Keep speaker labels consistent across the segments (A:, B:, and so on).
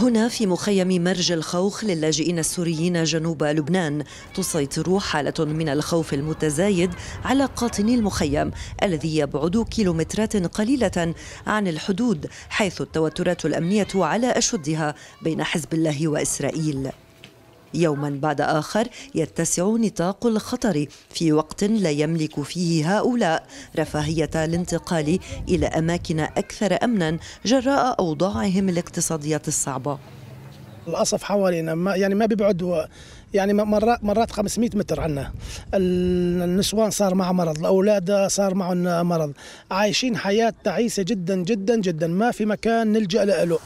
A: هنا في مخيم مرج الخوخ للاجئين السوريين جنوب لبنان تسيطر حالة من الخوف المتزايد على قاطني المخيم الذي يبعد كيلومترات قليلة عن الحدود حيث التوترات الأمنية على أشدها بين حزب الله وإسرائيل يوما بعد آخر يتسع نطاق الخطر في وقت لا يملك فيه هؤلاء رفاهية الانتقال إلى أماكن أكثر أمنا جراء أوضاعهم الاقتصادية الصعبة القصف حوالينا ما يعني ما بيبعد يعني مرات مرات 500 متر عنا النسوان صار مع مرض الاولاد صار معهم مرض عايشين حياه تعيسه جدا جدا جدا ما في مكان نلجا له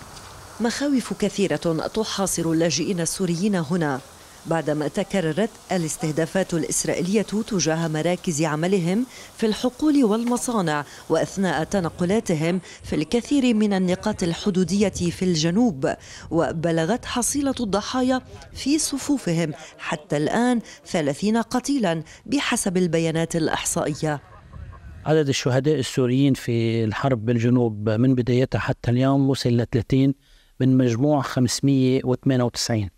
A: مخاوف كثيرة تحاصر اللاجئين السوريين هنا بعدما تكررت الاستهدافات الإسرائيلية تجاه مراكز عملهم في الحقول والمصانع وأثناء تنقلاتهم في الكثير من النقاط الحدودية في الجنوب وبلغت حصيلة الضحايا في صفوفهم حتى الآن 30 قتيلا بحسب البيانات الإحصائية
B: عدد الشهداء السوريين في الحرب بالجنوب من بدايتها حتى اليوم وصل ل 30 من مجموع 598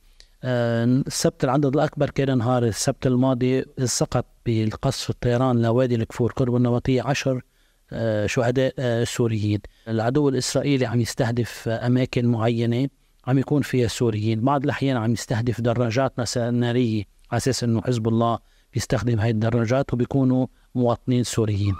B: آه، السبت العدد الأكبر كان نهار السبت الماضي سقط بالقصف الطيران لوادي الكفور قرب النبطية آه، 10 شهداء آه، سوريين العدو الإسرائيلي عم يستهدف أماكن معينة عم يكون فيها سوريين بعض الأحيان عم يستهدف دراجات مثلا نارية على أساس أنه حزب الله بيستخدم هاي الدراجات وبيكونوا مواطنين سوريين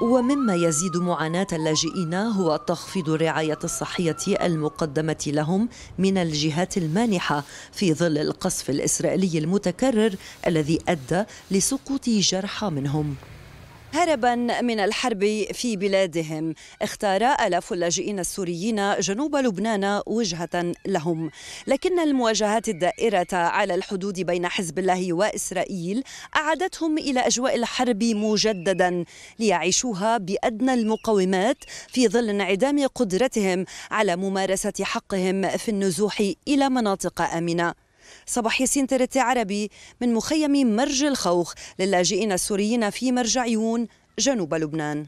A: ومما يزيد معاناة اللاجئين هو تخفيض الرعاية الصحية المقدمة لهم من الجهات المانحة في ظل القصف الإسرائيلي المتكرر الذي أدى لسقوط جرحى منهم هربا من الحرب في بلادهم اختار الاف اللاجئين السوريين جنوب لبنان وجهه لهم لكن المواجهات الدائره على الحدود بين حزب الله واسرائيل اعادتهم الى اجواء الحرب مجددا ليعيشوها بادنى المقومات في ظل انعدام قدرتهم على ممارسه حقهم في النزوح الى مناطق امنه صباح ياسين ثلاثة عربي من مخيم مرج الخوخ للاجئين السوريين في مرج عيون جنوب لبنان